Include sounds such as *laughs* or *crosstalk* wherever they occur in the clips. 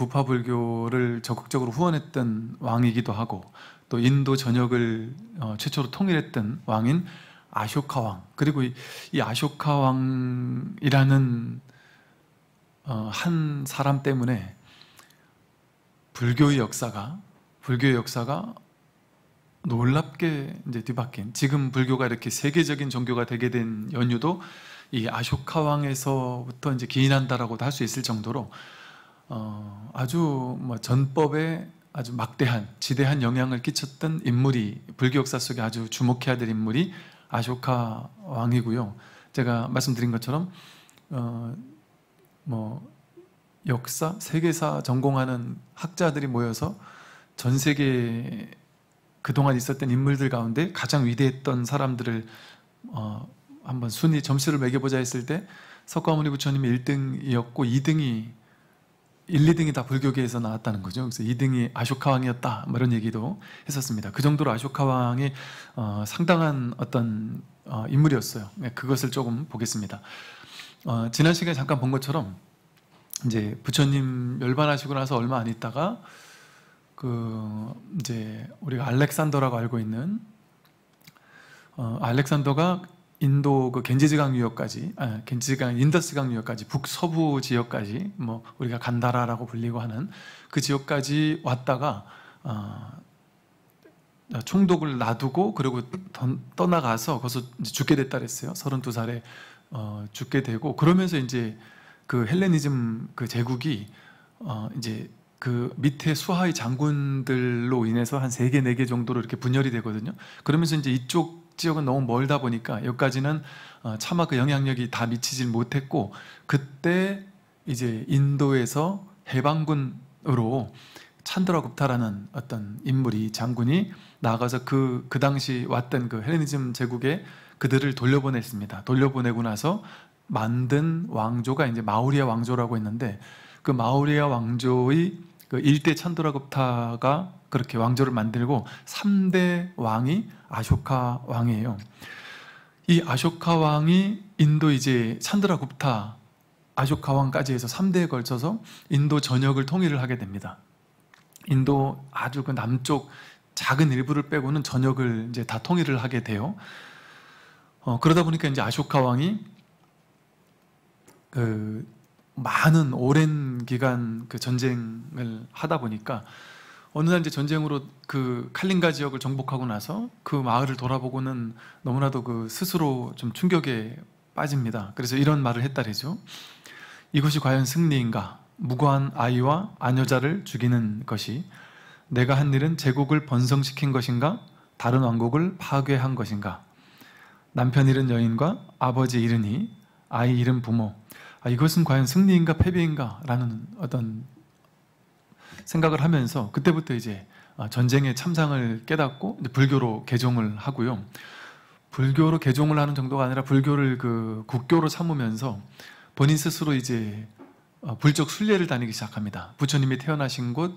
부파 불교를 적극적으로 후원했던 왕이기도 하고 또 인도 전역을 어, 최초로 통일했던 왕인 아쇼카 왕 그리고 이, 아쇼카 왕이라는 어, 한 사람 때문에 불교의 역사가 불교의 역사가 놀랍게 이제 뒤바뀐 지금 불교가 이렇게 세계적인 종교가 되게 된 연유도 이 아쇼카 왕에서부터 이제 기인한다라고도 할 수 있을 정도로 어, 아주 뭐 전법에 아주 막대한 지대한 영향을 끼쳤던 인물이 불교 역사 속에 아주 주목해야 될 인물이 아쇼카 왕이고요. 제가 말씀드린 것처럼 어, 뭐 역사 세계사 전공하는 학자들이 모여서 전 세계 그동안 있었던 인물들 가운데 가장 위대했던 사람들을 어, 한번 순위 점수를 매겨보자 했을 때 석가모니 부처님이 1등이었고 2등이 1, 2등이 다 불교계에서 나왔다는 거죠. 그래서 2등이 아쇼카 왕이었다. 뭐 이런 얘기도 했었습니다. 그 정도로 아쇼카 왕이 어, 상당한 어떤 어, 인물이었어요. 네, 그것을 조금 보겠습니다. 어, 지난 시간에 잠깐 본 것처럼 이제 부처님 열반하시고 나서 얼마 안 있다가 그 이제 우리가 알렉산더라고 알고 있는 어, 알렉산더가 인도 그겐지지강 유역까지, 아, 겐지지강 인더스강 유역까지 북서부 지역까지 뭐 우리가 간다라라고 불리고 하는 그 지역까지 왔다가 어, 총독을 놔두고 그리고 떠나가서 거기서 죽게 됐다 그랬어요. 32살에 어, 죽게 되고 그러면서 이제 그 헬레니즘 그 제국이 어, 이제 그 밑에 수하의 장군들로 인해서 한 3개, 4개 정도로 이렇게 분열이 되거든요. 그러면서 이제 이쪽 지역은 너무 멀다 보니까 여기까지는 어, 차마 그 영향력이 다 미치질 못했고 그때 이제 인도에서 해방군으로 찬드라굽타라는 어떤 인물이 장군이 나가서 그, 그 당시 왔던 그 헬레니즘 제국에 그들을 돌려보냈습니다. 돌려보내고 나서 만든 왕조가 이제 마우리아 왕조라고 했는데 그 마우리아 왕조의 그 1대 찬드라굽타가 그렇게 왕조를 만들고 3대 왕이 아쇼카 왕이에요. 이 아쇼카 왕이 인도 이제 찬드라굽타 아쇼카 왕까지 해서 3대에 걸쳐서 인도 전역을 통일을 하게 됩니다. 인도 아주 그 남쪽 작은 일부를 빼고는 전역을 이제 다 통일을 하게 돼요. 어, 그러다 보니까 이제 아쇼카 왕이 그 많은 오랜 기간 그 전쟁을 하다 보니까 어느 날 이제 전쟁으로 그칼링가 지역을 정복하고 나서 그 마을을 돌아보고는 너무나도 그 스스로 좀 충격에 빠집니다. 그래서 이런 말을 했다래죠. 이것이 과연 승리인가? 무고한 아이와 아녀자를 죽이는 것이 내가 한 일은 제국을 번성시킨 것인가? 다른 왕국을 파괴한 것인가? 남편 잃은 여인과 아버지 잃으니 아이 잃은 부모 아, 이것은 과연 승리인가 패배인가라는 어떤 생각을 하면서 그때부터 이제 아, 전쟁의 참상을 깨닫고 불교로 개종을 하고요. 불교로 개종을 하는 정도가 아니라 불교를 그 국교로 삼으면서 본인 스스로 이제 아, 불적 순례를 다니기 시작합니다. 부처님이 태어나신 곳,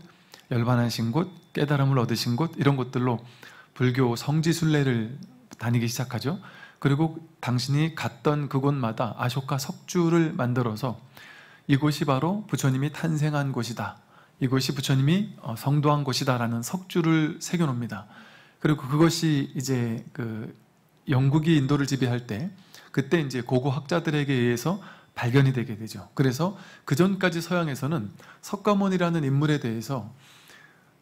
열반하신 곳, 깨달음을 얻으신 곳 이런 곳들로 불교 성지 순례를 다니기 시작하죠. 그리고 당신이 갔던 그곳마다 아쇼카 석주를 만들어서 이곳이 바로 부처님이 탄생한 곳이다. 이곳이 부처님이 어, 성도한 곳이다라는 석주를 새겨놓습니다. 그리고 그것이 이제 그 영국이 인도를 지배할 때 그때 이제 고고 학자들에게 의해서 발견이 되게 되죠. 그래서 그 전까지 서양에서는 석가모니라는 인물에 대해서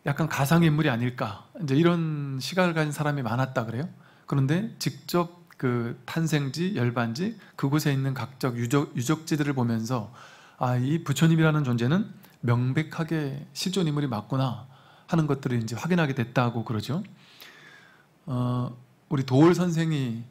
약간 가상 인물이 아닐까 이제 이런 시각을 가진 사람이 많았다 그래요. 그런데 직접 그 탄생지, 열반지 그곳에 있는 각적 유적, 유적지들을 보면서 아, 이 부처님이라는 존재는 명백하게 실존 인물이 맞구나 하는 것들을 이제 확인하게 됐다고 그러죠. 어, 우리 도울 선생이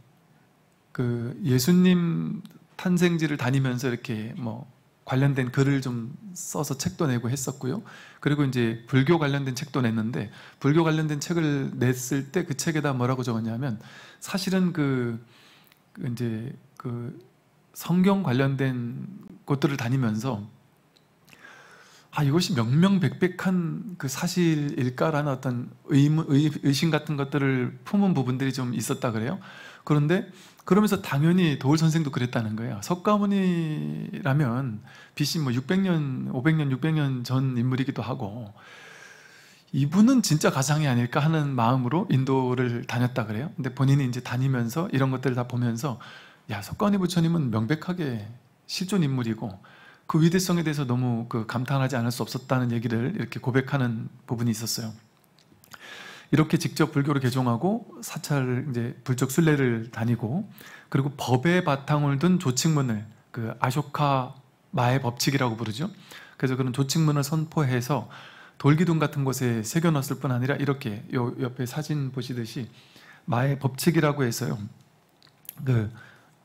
그 예수님 탄생지를 다니면서 이렇게 뭐 관련된 글을 좀 써서 책도 내고 했었고요. 그리고 이제 불교 관련된 책도 냈는데 불교 관련된 책을 냈을 때 그 책에다 뭐라고 적었냐면 사실은 그, 그 이제 그 성경 관련된 곳들을 다니면서 아 이것이 명명백백한 그 사실일까라는 어떤 의문, 의, 의심 같은 것들을 품은 부분들이 좀 있었다 그래요. 그런데 그러면서 당연히 도울 선생도 그랬다는 거예요. 석가모니라면 BC 뭐 600년, 500년, 600년 전 인물이기도 하고 이분은 진짜 가상이 아닐까 하는 마음으로 인도를 다녔다 그래요. 근데 본인이 이제 다니면서 이런 것들을 다 보면서 야, 석가모니 부처님은 명백하게 실존 인물이고 그 위대성에 대해서 너무 그 감탄하지 않을 수 없었다는 얘기를 이렇게 고백하는 부분이 있었어요. 이렇게 직접 불교를 개종하고 사찰 이제 불적 순례를 다니고 그리고 법의 바탕을 둔 조칙문을 그 아쇼카 마의 법칙이라고 부르죠. 그래서 그런 조칙문을 선포해서 돌기둥 같은 곳에 새겨 놨을뿐 아니라 이렇게 요 옆에 사진 보시듯이 마의 법칙이라고 해서요. 그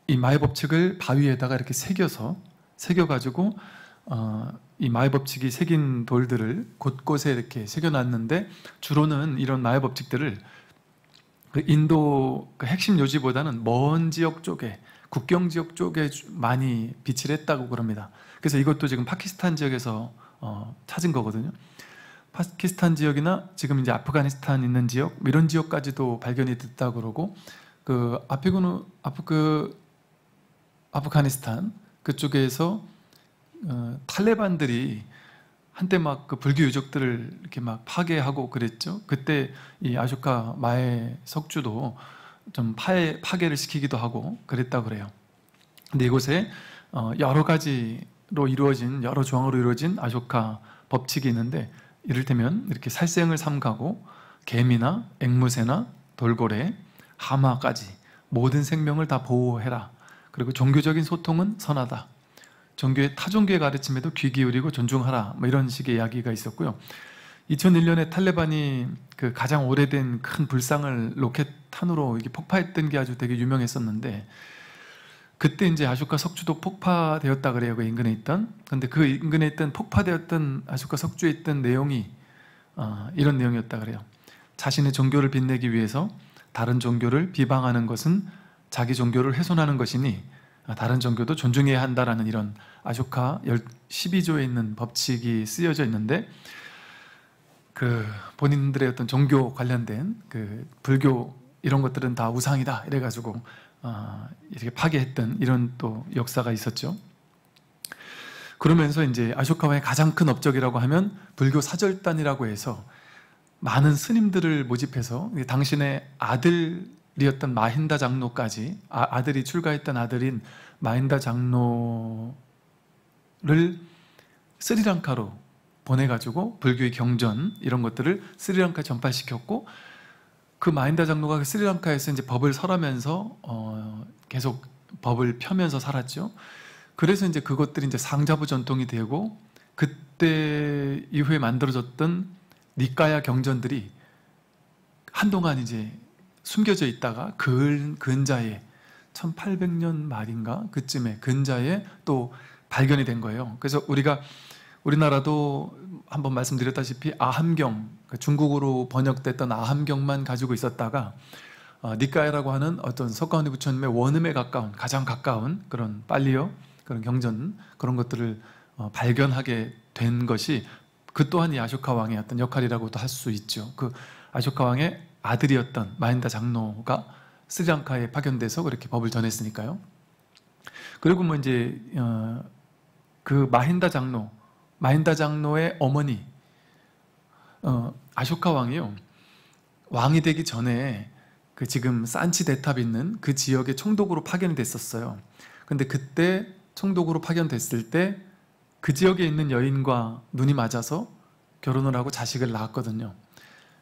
이 마의 법칙을 바위에다가 이렇게 새겨서 새겨 가지고 어이 마의 법칙이 새긴 돌들을 곳곳에 이렇게 새겨놨는데 주로는 이런 마의 법칙들을 그 인도 그 핵심 요지보다는 먼 지역 쪽에 국경 지역 쪽에 많이 비치를 했다고 그럽니다. 그래서 이것도 지금 파키스탄 지역에서 어, 찾은 거거든요. 파키스탄 지역이나 지금 이제 아프가니스탄 있는 지역 뭐 이런 지역까지도 발견이 됐다 그러고 그아프그 아프 그 아프가니스탄 그쪽에서 어, 탈레반들이 한때 막 그 불교 유적들을 이렇게 막 파괴하고 그랬죠. 그때 이 아쇼카 마의 석주도 좀 파해, 파괴를 시키기도 하고 그랬다 그래요. 근데 이곳에 어, 여러 가지로 이루어진 여러 조항으로 이루어진 아쇼카 법칙이 있는데 이를테면 이렇게 살생을 삼가고 개미나 앵무새나 돌고래, 하마까지 모든 생명을 다 보호해라. 그리고 종교적인 소통은 선하다. 종교의 타종교의 가르침에도 귀 기울이고 존중하라 뭐 이런 식의 이야기가 있었고요. 2001년에 탈레반이 그 가장 오래된 큰 불상을 로켓탄으로 이게 폭파했던 게 아주 되게 유명했었는데 그때 이제 아슈카 석주도 폭파되었다 그래요. 그 인근에 있던. 근데 그 인근에 있던 폭파되었던 아슈카 석주에 있던 내용이 어, 이런 내용이었다 그래요. 자신의 종교를 빛내기 위해서 다른 종교를 비방하는 것은 자기 종교를 훼손하는 것이니 아, 다른 종교도 존중해야 한다라는 이런 아쇼카 12조에 있는 법칙이 쓰여져 있는데 그 본인들의 어떤 종교 관련된 그 불교 이런 것들은 다 우상이다 이래가지고 어 이렇게 파괴했던 이런 또 역사가 있었죠. 그러면서 이제 아쇼카와의 가장 큰 업적이라고 하면 불교 사절단이라고 해서 많은 스님들을 모집해서 당신의 아들 리었던 마힌다 장로까지 아, 들이 출가했던 아들인 마힌다 장로를 스리랑카로 보내가지고 불교의 경전 이런 것들을 스리랑카 전파시켰고 그 마힌다 장로가 스리랑카에서 이제 법을 설하면서 어, 계속 법을 펴면서 살았죠. 그래서 이제 그것들이 이제 상자부 전통이 되고 그때 이후에 만들어졌던 니까야 경전들이 한동안 이제 숨겨져 있다가 근, 자에 1800년 말인가 그쯤에 근자에 또 발견이 된 거예요. 그래서 우리가 우리나라도 한번 말씀드렸다시피 아함경 그 중국으로 번역됐던 아함경만 가지고 있었다가 어, 니카이라고 하는 어떤 석가모니 부처님의 원음에 가까운 가장 가까운 그런 빨리요 그런 경전 그런 것들을 어, 발견하게 된 것이 그 또한 이 아쇼카 왕의 어떤 역할이라고도 할 수 있죠. 그 아쇼카 왕의 아들이었던 마인다 장로가 스리랑카에 파견돼서 그렇게 법을 전했으니까요. 그리고 뭐 이제 어, 그 마힌다 장로, 마힌다 장로의 어머니 어, 아쇼카 왕이요. 왕이 되기 전에 그 지금 산치 대탑 있는 그 지역의 총독으로 파견 됐었어요. 근데 그때 총독으로 파견됐을 때 그 지역에 있는 여인과 눈이 맞아서 결혼을 하고 자식을 낳았거든요.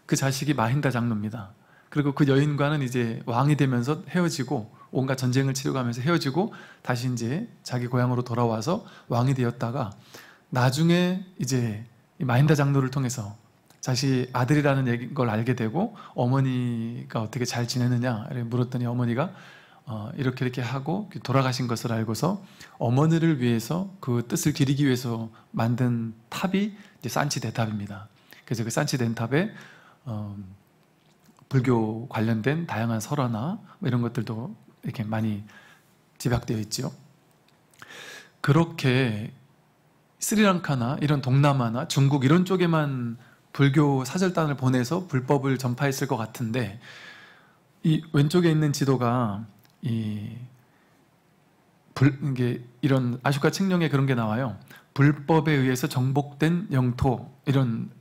그 자식이 마힌다 장로입니다. 그리고 그 여인과는 이제 왕이 되면서 헤어지고 온갖 전쟁을 치르고면서 헤어지고 다시 이제 자기 고향으로 돌아와서 왕이 되었다가 나중에 이제 마힌다 장로를 통해서 자식 아들이라는 걸 알게 되고 어머니가 어떻게 잘지내느냐 물었더니 어머니가 어, 이렇게 이렇게 하고 돌아가신 것을 알고서 어머니를 위해서 그 뜻을 기리기 위해서 만든 탑이 산치 대탑입니다. 그래서 그 산치 대탑에 어, 불교 관련된 다양한 설화나 뭐 이런 것들도 이렇게 많이 집약되어 있죠. 그렇게 스리랑카나 이런 동남아나 중국 이런 쪽에만 불교 사절단을 보내서 불법을 전파했을 것 같은데 이 왼쪽에 있는 지도가 이 불, 이게 이런 아슈카 측령에 그런 게 나와요. 불법에 의해서 정복된 영토 이런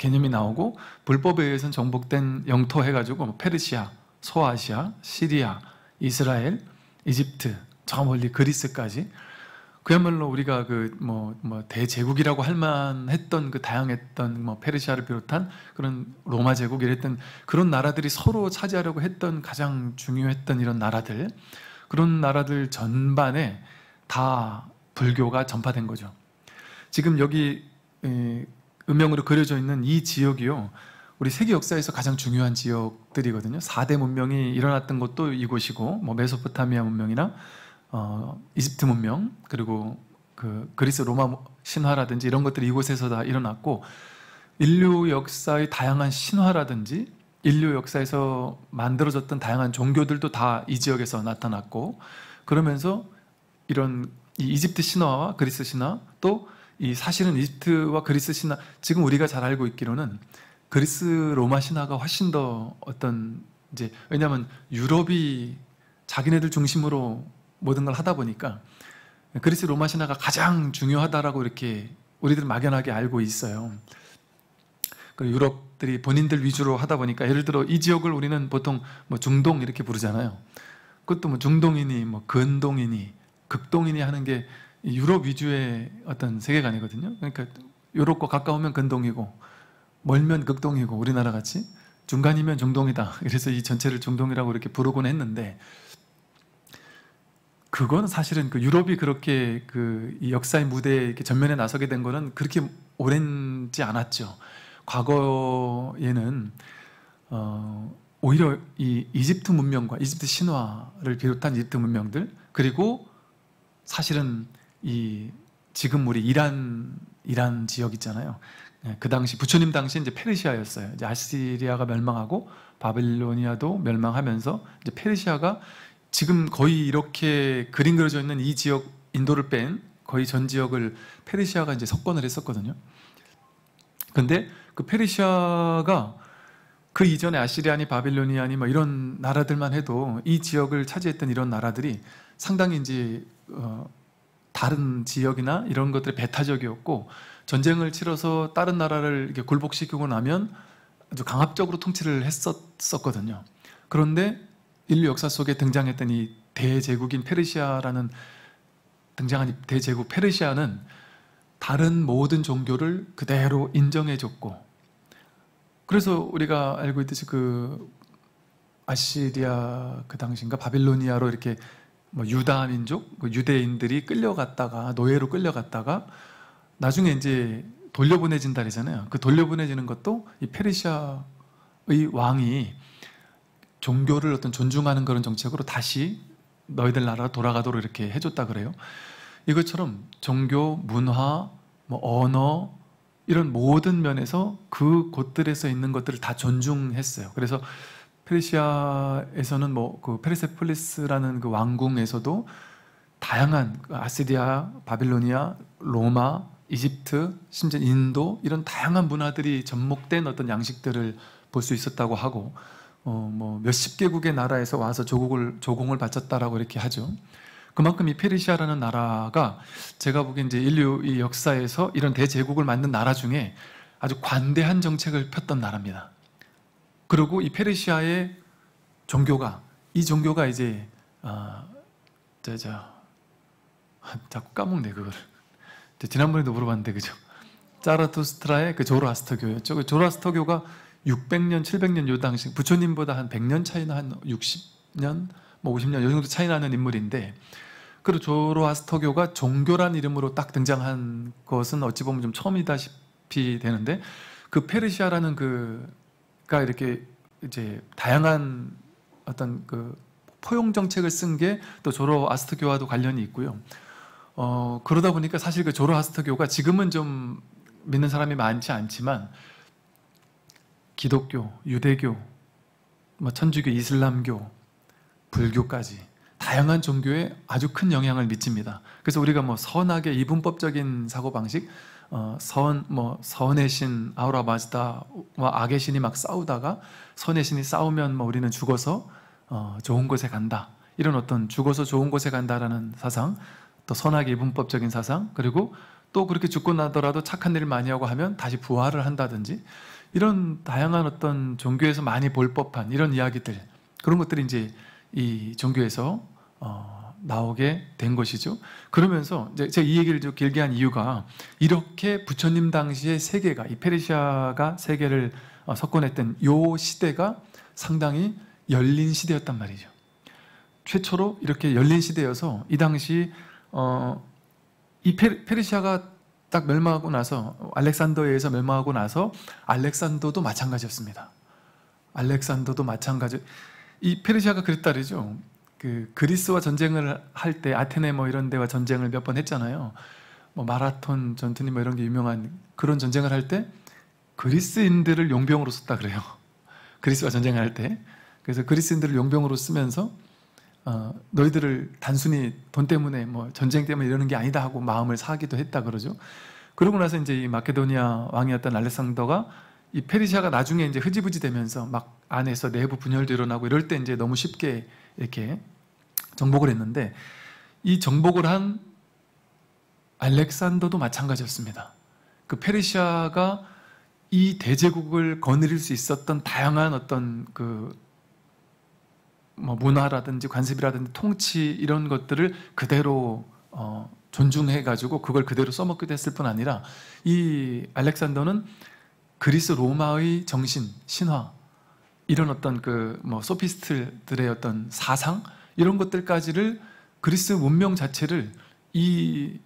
개념이 나오고 불법에 의해서 정복된 영토 해가지고 뭐 페르시아, 소아시아, 시리아, 이스라엘, 이집트, 저 멀리 그리스까지 그야말로 우리가 그 뭐 뭐 대제국이라고 할 만했던 그 다양했던 뭐 페르시아를 비롯한 그런 로마 제국이랬던 그런 나라들이 서로 차지하려고 했던 가장 중요했던 이런 나라들 그런 나라들 전반에 다 불교가 전파된 거죠. 지금 여기 음명으로 그려져 있는 이 지역이요. 우리 세계 역사에서 가장 중요한 지역들이거든요. 4대 문명이 일어났던 곳도 이곳이고, 뭐 메소포타미아 문명이나 어, 이집트 문명, 그리고 그 그리스 로마 신화라든지 이런 것들이 이곳에서 다 일어났고, 인류 역사의 다양한 신화라든지 인류 역사에서 만들어졌던 다양한 종교들도 다 이 지역에서 나타났고, 그러면서 이런 이집트 신화와 그리스 신화 또이 사실은 이집트와 그리스 신화 지금 우리가 잘 알고 있기로는 그리스 로마 신화가 훨씬 더 어떤 이제 왜냐하면 유럽이 자기네들 중심으로 모든 걸 하다 보니까 그리스 로마 신화가 가장 중요하다라고 이렇게 우리들 막연하게 알고 있어요. 그 유럽들이 본인들 위주로 하다 보니까 예를 들어 이 지역을 우리는 보통 뭐 중동 이렇게 부르잖아요. 그것도 뭐 중동이니 뭐 근동이니 극동이니 하는 게 유럽 위주의 어떤 세계관이거든요. 그러니까 유럽과 가까우면 근동이고 멀면 극동이고 우리나라 같이 중간이면 중동이다. *laughs* 그래서 이 전체를 중동이라고 이렇게 부르곤 했는데 그건 사실은 그 유럽이 그렇게 그 역사의 무대에 이렇게 전면에 나서게 된 거는 그렇게 오랜지 않았죠. 과거에는 어 오히려 이 이집트 문명과 이집트 신화를 비롯한 이집트 문명들 그리고 사실은 이 지금 우리 이란 이란 지역 있잖아요. 예, 그 당시 부처님 당시 이제 페르시아였어요. 이제 아시리아가 멸망하고 바빌로니아도 멸망하면서 이제 페르시아가 지금 거의 이렇게 그림 그려져 있는 이 지역 인도를 뺀 거의 전 지역을 페르시아가 이제 석권을 했었거든요. 근데 그 페르시아가 그 이전에 아시리아니 바빌로니아니 뭐 이런 나라들만 해도 이 지역을 차지했던 이런 나라들이 상당히 이제 어 다른 지역이나 이런 것들이 배타적이었고 전쟁을 치러서 다른 나라를 이렇게 굴복시키고 나면 아주 강압적으로 통치를 했었거든요. 그런데 인류 역사 속에 등장했던 이 대제국인 페르시아라는 등장한 이 대제국 페르시아는 다른 모든 종교를 그대로 인정해줬고 그래서 우리가 알고 있듯이 그 아시리아 그 당시인가 바빌로니아로 이렇게 뭐 유다 민족, 그 유대인들이 끌려갔다가 노예로 끌려갔다가 나중에 이제 돌려보내진다 그러잖아요. 그 돌려보내지는 것도 이 페르시아의 왕이 종교를 어떤 존중하는 그런 정책으로 다시 너희들 나라 돌아가도록 이렇게 해줬다 그래요. 이것처럼 종교, 문화, 뭐 언어 이런 모든 면에서 그 곳들에서 있는 것들을 다 존중했어요. 그래서 페르시아에서는 뭐 그 페르세폴리스라는 그 왕궁에서도 다양한 그 아시리아, 바빌로니아, 로마, 이집트, 심지어 인도 이런 다양한 문화들이 접목된 어떤 양식들을 볼 수 있었다고 하고 어뭐 몇십 개국의 나라에서 와서 조국을 조공을 바쳤다라고 이렇게 하죠. 그만큼 이 페르시아라는 나라가 제가 보기엔 이제 인류 의 역사에서 이런 대제국을 만든 나라 중에 아주 관대한 정책을 폈던 나라입니다. 그리고 이 페르시아의 종교가 이 종교가 이제 아, 저, 저, 자꾸 까먹네 그걸. 거 지난번에도 물어봤는데 그죠? 짜라투스트라의 그 조라스터교였죠. 그 조라스터교가 600년, 700년 요 당시 부처님보다 한 100년 차이나 한 60년, 뭐 50년 요 정도 차이 나는 인물인데 그리고 조로아스터교가 종교란 이름으로 딱 등장한 것은 어찌 보면 좀 처음이다시피 되는데 그 페르시아라는 그 그러니까 이렇게 이제 다양한 어떤 그 포용 정책을 쓴 게 또 조로아스트교와도 관련이 있고요. 어, 그러다 보니까 사실 그 조로아스트교가 지금은 좀 믿는 사람이 많지 않지만 기독교, 유대교, 뭐 천주교, 이슬람교, 불교까지 다양한 종교에 아주 큰 영향을 미칩니다. 그래서 우리가 뭐 선하게 이분법적인 사고 방식, 어, 선, 뭐 선의 신, 아우라 마즈다, 뭐 악의 신이 막 싸우다가 선의 신이 싸우면 뭐 우리는 죽어서 어, 좋은 곳에 간다. 이런 어떤 죽어서 좋은 곳에 간다라는 사상, 또 선악의 이분법적인 사상, 그리고 또 그렇게 죽고 나더라도 착한 일을 많이 하고 하면 다시 부활을 한다든지 이런 다양한 어떤 종교에서 많이 볼 법한 이런 이야기들 그런 것들이 이제 이 종교에서 어, 나오게 된 것이죠. 그러면서 제가 이 얘기를 좀 길게 한 이유가 이렇게 부처님 당시의 세계가 이 페르시아가 세계를 어, 석권했던 이 시대가 상당히 열린 시대였단 말이죠. 최초로 이렇게 열린 시대여서 이 당시 어, 이 페르시아가 딱 멸망하고 나서 알렉산더에 서 멸망하고 나서 알렉산더도 마찬가지였습니다. 알렉산더도 마찬가지. 이 페르시아가 그랬다르죠. 그 그리스와 전쟁을 할 때 아테네 뭐 이런 데와 전쟁을 몇 번 했잖아요. 뭐 마라톤 전투니 뭐 이런 게 유명한 그런 전쟁을 할 때 그리스인들을 용병으로 썼다 그래요. *laughs* 그리스와 전쟁을 할 때. 그래서 그리스인들을 용병으로 쓰면서 어, 너희들을 단순히 돈 때문에 뭐 전쟁 때문에 이러는 게 아니다 하고 마음을 사기도 했다 그러죠. 그러고 나서 이제 이 마케도니아 왕이었던 알렉산더가 이 페르시아가 나중에 이제 흐지부지 되면서 막 안에서 내부 분열도 일어나고 이럴 때 이제 너무 쉽게 이렇게 정복을 했는데 이 정복을 한 알렉산더도 마찬가지였습니다. 그 페르시아가 이 대제국을 거느릴 수 있었던 다양한 어떤 그 뭐 문화라든지 관습이라든지 통치 이런 것들을 그대로 어 존중해 가지고 그걸 그대로 써먹게됐을뿐 아니라 이 알렉산더는 그리스 로마의 정신, 신화 이런 어떤 그 뭐 소피스트들의 어떤 사상 이런 것들까지를 그리스 문명 자체를 이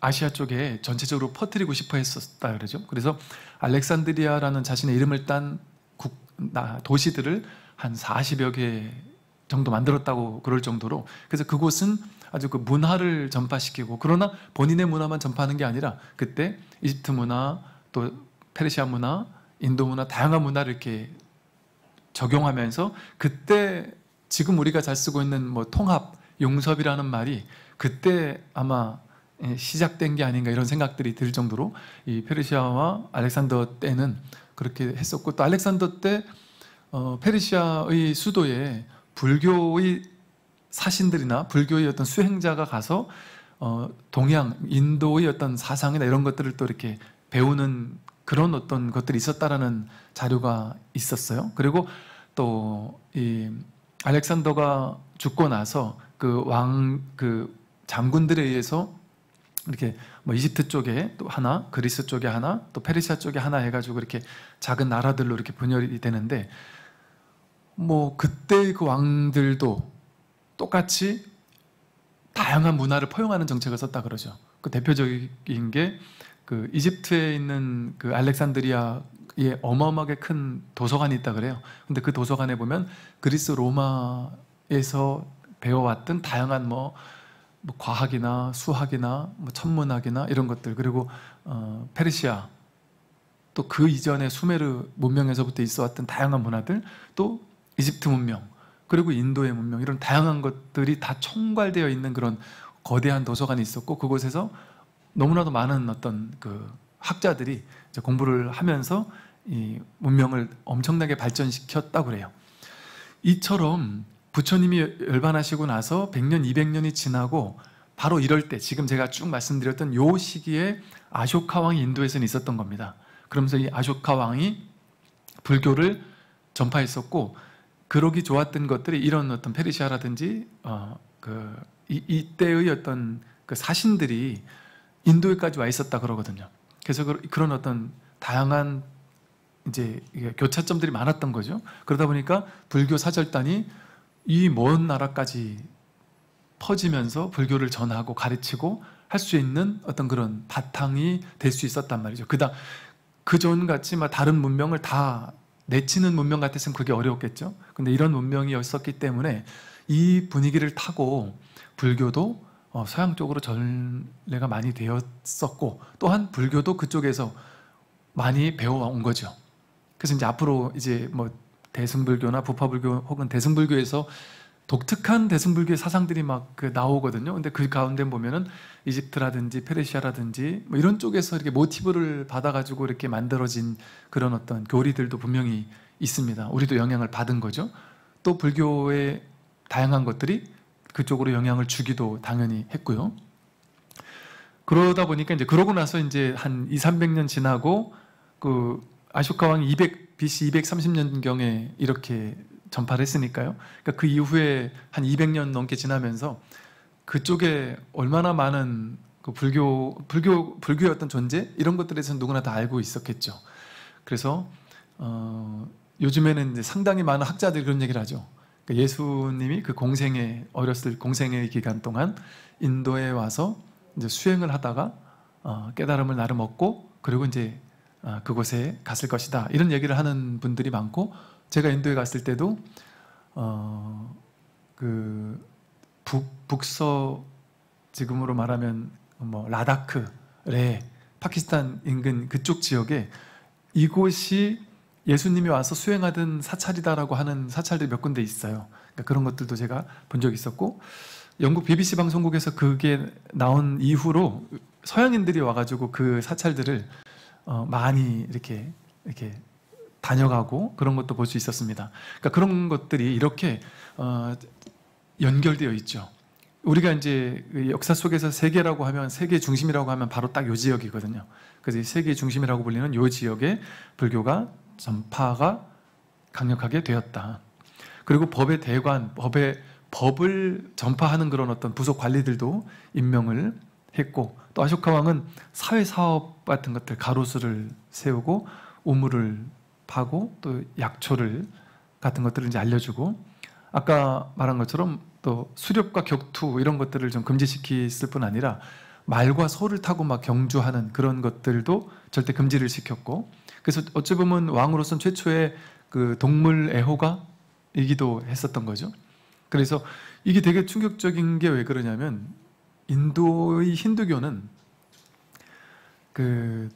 아시아 쪽에 전체적으로 퍼뜨리고 싶어 했었다 그러죠. 그래서 알렉산드리아라는 자신의 이름을 딴 국, 나, 도시들을 한 40여 개 정도 만들었다고 그럴 정도로 그래서 그곳은 아주 그 문화를 전파시키고 그러나 본인의 문화만 전파하는 게 아니라 그때 이집트 문화 또 페르시아 문화, 인도 문화, 다양한 문화를 이렇게 적용하면서 그때 지금 우리가 잘 쓰고 있는 뭐 통합, 용섭이라는 말이 그때 아마 예, 시작된 게 아닌가 이런 생각들이 들 정도로 이 페르시아와 알렉산더 때는 그렇게 했었고 또 알렉산더 때 어, 페르시아의 수도에 불교의 사신들이나 불교의 어떤 수행자가 가서 어, 동양 인도의 어떤 사상이나 이런 것들을 또 이렇게 배우는 그런 어떤 것들이 있었다라는 자료가 있었어요. 그리고 또 이 알렉산더가 죽고 나서 그 왕그 그 장군들에 의해서 이렇게 뭐 이집트 쪽에 또 하나, 그리스 쪽에 하나, 또 페르시아 쪽에 하나 해가지고 이렇게 작은 나라들로 이렇게 분열이 되는데 뭐 그때 그 왕들도 똑같이 다양한 문화를 포용하는 정책을 썼다 그러죠. 그 대표적인 게그 이집트에 있는 그 알렉산드리아에 어마어마하게 큰 도서관이 있다 그래요. 근데 그 도서관에 보면 그리스 로마에서 배워왔던 다양한 뭐, 뭐 과학이나 수학이나 뭐 천문학이나 이런 것들 그리고 어, 페르시아 또 그이전에 수메르 문명에서부터 있어왔던 다양한 문화들 또 이집트 문명 그리고 인도의 문명 이런 다양한 것들이 다 총괄되어 있는 그런 거대한 도서관이 있었고 그곳에서 너무나도 많은 어떤 그 학자들이 공부를 하면서 이 문명을 엄청나게 발전시켰다고 그래요. 이처럼 부처님이 열반하시고 나서 100년, 200년이 지나고 바로 이럴 때 지금 제가 쭉 말씀드렸던 요 시기에 아쇼카 왕이 인도에서는 있었던 겁니다. 그러면서 이 아쇼카 왕이 불교를 전파했었고 그러기 좋았던 것들이 이런 어떤 페르시아라든지 어, 그 이때의 어떤 그 사신들이 인도에까지 와 있었다 그러거든요. 그래서 그런 어떤 다양한 이제 교차점들이 많았던 거죠. 그러다 보니까 불교 사절단이 이 먼 나라까지 퍼지면서 불교를 전하고 가르치고 할 수 있는 어떤 그런 바탕이 될 수 있었단 말이죠. 그다 그전 같이 막 다른 문명을 다 내치는 문명 같았으면 그게 어려웠겠죠. 근데 이런 문명이었었기 때문에 이 분위기를 타고 불교도 어, 서양 쪽으로 전례가 많이 되었었고 또한 불교도 그쪽에서 많이 배워온 거죠. 그래서 이제 앞으로 이제 뭐 대승불교나 부파불교 혹은 대승불교에서 독특한 대승불교의 사상들이 막그 나오거든요. 근데 그 가운데 보면은 이집트라든지 페르시아라든지 뭐 이런 쪽에서 이렇게 모티브를 받아가지고 이렇게 만들어진 그런 어떤 교리들도 분명히 있습니다. 우리도 영향을 받은 거죠. 또 불교의 다양한 것들이 그쪽으로 영향을 주기도 당연히 했고요. 그러다 보니까 이제 그러고 나서 이제 한 2, 300년 지나고 그 아쇼카 왕이 200 BC 230년 경에 이렇게 전파를 했으니까요. 그러니까 그 이후에 한 200년 넘게 지나면서 그쪽에 얼마나 많은 그 불교 불교 불교의 어 존재 이런 것들에서 누구나 다 알고 있었겠죠. 그래서 어, 요즘에는 이제 상당히 많은 학자들이 그런 얘기를 하죠. 그러니까 예수님이 그 공생의 어렸을 공생의 기간 동안 인도에 와서 이제 수행을 하다가 어, 깨달음을 나름 얻고 그리고 이제 어, 그곳에 갔을 것이다 이런 얘기를 하는 분들이 많고 제가 인도에 갔을 때도 어, 그 북, 서 지금으로 말하면 뭐 라다크, 레, 파키스탄 인근 그쪽 지역에 이곳이 예수님이 와서 수행하던 사찰이다라고 하는 사찰들이 몇 군데 있어요. 그러니까 그런 것들도 제가 본 적이 있었고 영국 BBC 방송국에서 그게 나온 이후로 서양인들이 와가지고 그 사찰들을 어, 많이 이렇게 이렇게 다녀가고 그런 것도 볼 수 있었습니다. 그러니까 그런 것들이 이렇게 어, 연결되어 있죠. 우리가 이제 그 역사 속에서 세계라고 하면 세계 중심이라고 하면 바로 딱 요 지역이거든요. 그래서 세계 중심이라고 불리는 요 지역에 불교가 전파가 강력하게 되었다. 그리고 법의 대관, 법의 법을 전파하는 그런 어떤 부속 관리들도 임명을 했고 또 아쇼카 왕은 사회 사업 같은 것들 가로수를 세우고 우물을 파고 또 약초를 같은 것들을 이제 알려주고 아까 말한 것처럼 또 수렵과 격투 이런 것들을 좀금지시킬뿐 아니라 말과 소를 타고 막 경주하는 그런 것들도 절대 금지를 시켰고 그래서 어찌 보면 왕으로서는 최초의 그 동물 애호가이기도 했었던 거죠. 그래서 이게 되게 충격적인 게 왜 그러냐면 인도의 힌두교는 그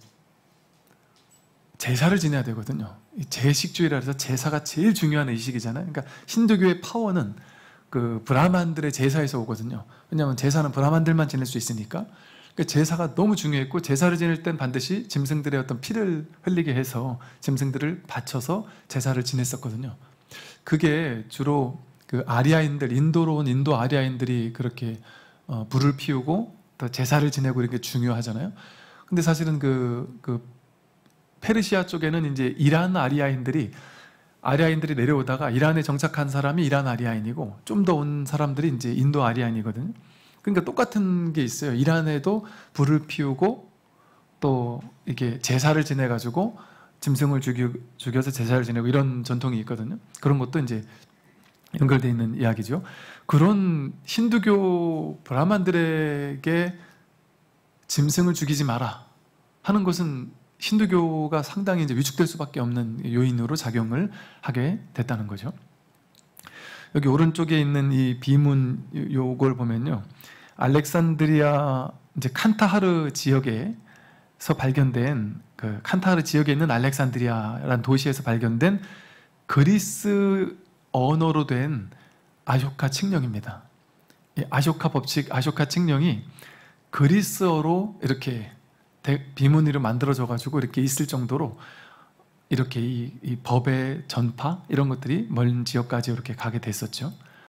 제사를 지내야 되거든요. 제식주의라 해서 제사가 제일 중요한 의식이잖아요. 그러니까 힌두교의 파워는 그 브라만들의 제사에서 오거든요. 왜냐하면 제사는 브라만들만 지낼 수 있으니까. 그러니까 제사가 너무 중요했고 제사를 지낼 땐 반드시 짐승들의 어떤 피를 흘리게 해서 짐승들을 바쳐서 제사를 지냈었거든요. 그게 주로 그 아리아인들 인도로 온 인도 아리아인들이 그렇게 어, 불을 피우고 또 제사를 지내고 이런 게 중요하잖아요. 근데 사실은 그, 그 페르시아 쪽에는 이제 이란 아리아인들이 아리아인들이 내려오다가 이란에 정착한 사람이 이란 아리아인이고 좀 더 온 사람들이 이제 인도 아리아인이거든요. 그러니까 똑같은 게 있어요. 이란에도 불을 피우고 또 이게 제사를 지내 가지고 짐승을 죽여, 죽여서 제사를 지내고 이런 전통이 있거든요. 그런 것도 이제 연결돼 있는 이야기죠. 그런 힌두교 브라만들에게 짐승을 죽이지 마라 하는 것은 힌두교가 상당히 이제 위축될 수밖에 없는 요인으로 작용을 하게 됐다는 거죠. 여기 오른쪽에 있는 이 비문 요걸 보면요. 알렉산드리아 이제 칸타하르 지역에서 발견된 그 칸타하르 지역에 있는 알렉산드리아라는 도시에서 발견된 그리스 언어로 된 아쇼카 측령입니다 아쇼카 법칙, 아쇼카 측령이 그리스어로 이렇게 비문이로 만들어져 가지고 이렇게 있을 정도로 이렇게 이, 이 법의 전파 이런 것들이 먼 지역까지 이렇게 가게 됐었죠.